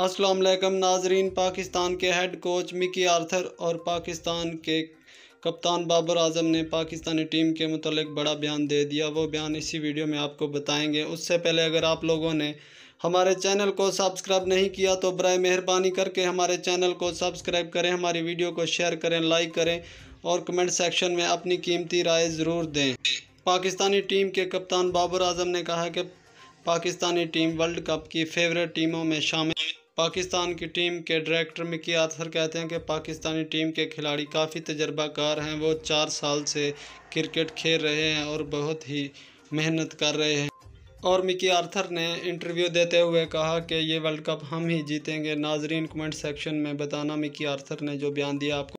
अस्सलाम वालेकुम नाजरीन पाकिस्तान के हेड कोच मिकी आर्थर और पाकिस्तान के कप्तान बाबर आजम ने पाकिस्तानी टीम के मतलब बड़ा बयान दे दिया वो बयान इसी वीडियो में आपको बताएंगे उससे पहले अगर आप लोगों ने हमारे चैनल को सब्सक्राइब नहीं किया तो बर मेहरबानी करके हमारे चैनल को सब्सक्राइब करें हमारी वीडियो को शेयर करें लाइक करें और कमेंट सेक्शन में अपनी कीमती राय ज़रूर दें पाकिस्तानी टीम के कप्तान बाबर आजम ने कहा कि पाकिस्तानी टीम वर्ल्ड कप की फेवरेट टीमों में शामिल पाकिस्तान की टीम के डायरेक्टर मिकी आथर कहते हैं कि पाकिस्तानी टीम के खिलाड़ी काफ़ी तजर्बाकार हैं वो चार साल से क्रिकेट खेल रहे हैं और बहुत ही मेहनत कर रहे हैं और मिकी आर्थर ने इंटरव्यू देते हुए कहा कि ये वर्ल्ड कप हम ही जीतेंगे नाजरीन कमेंट सेक्शन में बताना मिकी आर्थर ने जो बयान दिया आपको